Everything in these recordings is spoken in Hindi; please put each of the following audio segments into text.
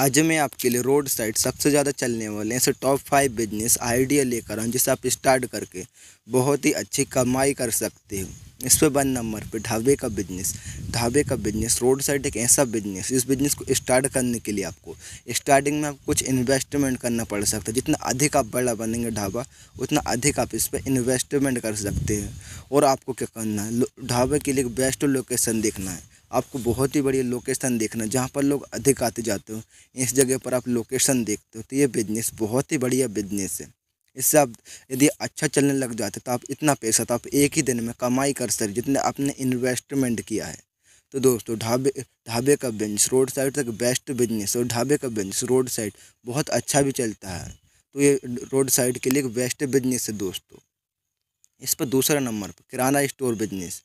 आज मैं आपके लिए रोड साइड सबसे ज़्यादा चलने वाले ऐसे टॉप फाइव बिजनेस आइडिया लेकर आऊँ जिसे आप स्टार्ट करके बहुत ही अच्छी कमाई कर सकते हो इस पर वन नंबर पे ढाबे का बिजनेस ढाबे का बिजनेस रोड साइड एक ऐसा बिजनेस इस बिजनेस को स्टार्ट करने के लिए आपको स्टार्टिंग में आप कुछ इन्वेस्टमेंट करना पड़ सकता है जितना अधिक आप बड़ा बनेंगे ढाबा उतना अधिक आप इस पर इन्वेस्टमेंट कर सकते हैं और आपको क्या करना है ढाबे के लिए बेस्ट लोकेशन देखना है आपको बहुत ही बढ़िया लोकेशन देखना जहाँ पर लोग अधिक आते जाते हो इस जगह पर आप लोकेशन देखते हो तो ये बिजनेस बहुत ही बढ़िया बिजनेस है इससे आप यदि अच्छा चलने लग जाते तो आप इतना पैसा तो आप एक ही दिन में कमाई कर सकते जितने आपने इन्वेस्टमेंट किया है तो दोस्तों ढाबे ढाबे का बिजनेस रोड साइड तक बेस्ट बिजनेस और ढाबे का बिजनेस रोड साइड बहुत अच्छा भी चलता है तो ये रोड साइड के लिए बेस्ट बिजनेस है दोस्तों इस पर दूसरा नंबर पर किराना स्टोर बिजनेस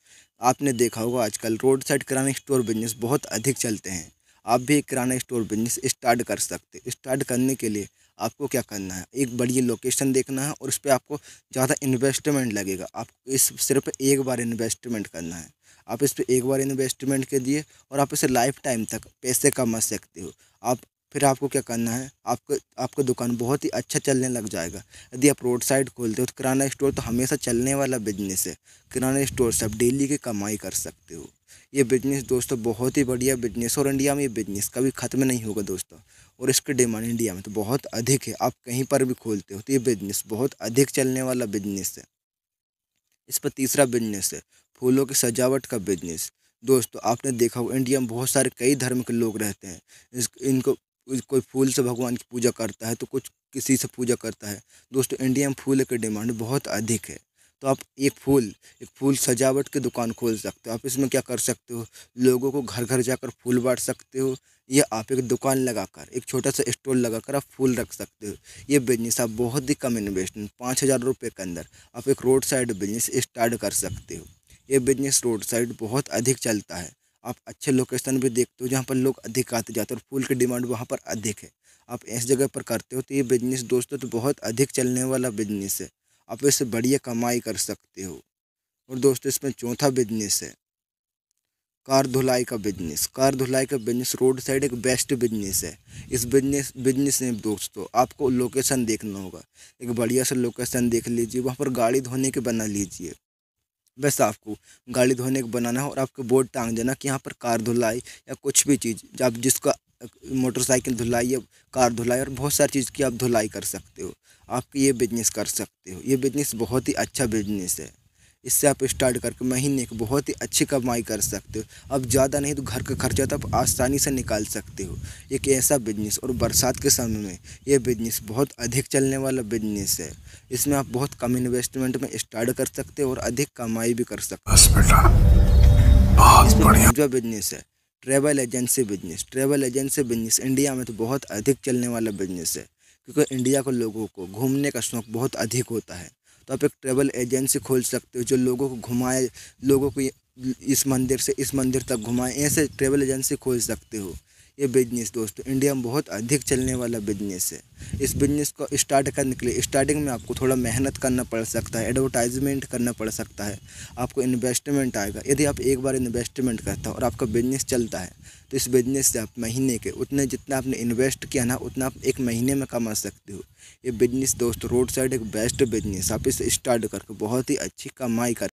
आपने देखा होगा आजकल roadside kirana store business बहुत अधिक चलते हैं आप भी एक किराना स्टोर बिजनेस स्टार्ट कर सकते स्टार्ट करने के लिए आपको क्या करना है एक बढ़िया लोकेशन देखना है और उस पर आपको ज़्यादा इन्वेस्टमेंट लगेगा आप इस सिर्फ एक बार इन्वेस्टमेंट करना है आप इस पर एक बार इन्वेस्टमेंट के दिए और आप इसे लाइफ टाइम तक पैसे कमा सकते हो आप फिर आपको क्या करना है आपको आपका दुकान बहुत ही अच्छा चलने लग जाएगा यदि आप रोड साइड खोलते हो तो किराना स्टोर तो हमेशा चलने वाला बिजनेस है किराना स्टोर से आप डेली की कमाई कर सकते हो ये बिजनेस दोस्तों बहुत ही बढ़िया बिजनेस और इंडिया में ये बिजनेस कभी ख़त्म नहीं होगा दोस्तों और इसकी डिमांड इंडिया में तो बहुत अधिक है आप कहीं पर भी खोलते हो तो ये बिजनेस बहुत अधिक चलने वाला बिजनेस है इस पर तीसरा बिजनेस है फूलों की सजावट का बिजनेस दोस्तों आपने देखा हो इंडिया में बहुत सारे कई धर्म के लोग रहते हैं इस इनको कोई फूल से भगवान की पूजा करता है तो कुछ किसी से पूजा करता है दोस्तों इंडिया में फूल की डिमांड बहुत अधिक है तो आप एक फूल एक फूल सजावट की दुकान खोल सकते हो आप इसमें क्या कर सकते हो लोगों को घर घर जाकर फूल बांट सकते हो या आप एक दुकान लगाकर एक छोटा सा स्टोर लगाकर आप फूल रख सकते हो ये बिजनेस आप बहुत ही कम इन्वेस्टमेंट पाँच हज़ार रुपये के अंदर आप एक रोड साइड बिजनेस स्टार्ट कर सकते हो ये बिजनेस रोड साइड बहुत अधिक चलता है आप अच्छे लोकेशन भी देखते हो जहाँ पर लोग अधिक आते जाते हैं और फूल की डिमांड वहाँ पर अधिक है आप इस जगह पर करते हो तो ये बिजनेस दोस्तों तो बहुत अधिक चलने वाला बिजनेस है आप इससे बढ़िया कमाई कर सकते हो और दोस्तों इसमें चौथा बिजनेस है कार धुलाई का बिजनेस कार धुलाई का बिजनेस रोड साइड एक बेस्ट बिजनेस है इस बिजनेस बिजनेस में दोस्तों आपको लोकेशन देखना होगा एक बढ़िया सा लोकेशन देख लीजिए वहाँ पर गाड़ी धोने के बना लीजिए बस आपको गाड़ी धोने को बनाना है और आपको बोर्ड टांग देना कि यहाँ पर कार धुलाई या कुछ भी चीज़ आप जिसका मोटरसाइकिल धुलाई या कार धुलाई और बहुत सारी चीज़ की आप धुलाई कर सकते हो आप ये बिजनेस कर सकते हो ये बिजनेस बहुत ही अच्छा बिजनेस है इससे आप स्टार्ट करके महीने की बहुत ही अच्छी कमाई कर सकते हो अब ज़्यादा नहीं तो घर का खर्चा तो आप आसानी से निकाल सकते हो एक ऐसा बिजनेस और बरसात के समय में ये बिजनेस बहुत अधिक चलने वाला बिजनेस है इसमें आप बहुत कम इन्वेस्टमेंट में स्टार्ट कर सकते हो और अधिक कमाई भी कर सकते हो जो बिजनेस है travel agency business travel agency business India में तो बहुत अधिक चलने वाला बिजनेस है क्योंकि इंडिया के लोगों को घूमने का शौक बहुत अधिक होता है तो आप एक ट्रेवल एजेंसी खोल सकते हो जो लोगों को घुमाए लोगों को इस मंदिर से इस मंदिर तक घुमाए ऐसे ट्रेवल एजेंसी खोल सकते हो ये बिजनेस दोस्तों इंडिया में बहुत अधिक चलने वाला बिजनेस है इस बिजनेस को स्टार्ट करने के लिए स्टार्टिंग में आपको थोड़ा मेहनत करना पड़ सकता है एडवर्टाइजमेंट करना पड़ सकता है आपको इन्वेस्टमेंट आएगा यदि आप एक बार इन्वेस्टमेंट करता हो और आपका बिजनेस चलता है तो इस बिजनेस से आप महीने के उतने जितना आपने इन्वेस्ट किया ना उतना आप एक महीने में कमा सकते हो ये बिजनेस दोस्त रोड साइड एक बेस्ट बिजनेस आप इसे स्टार्ट करके बहुत ही अच्छी कमाई कर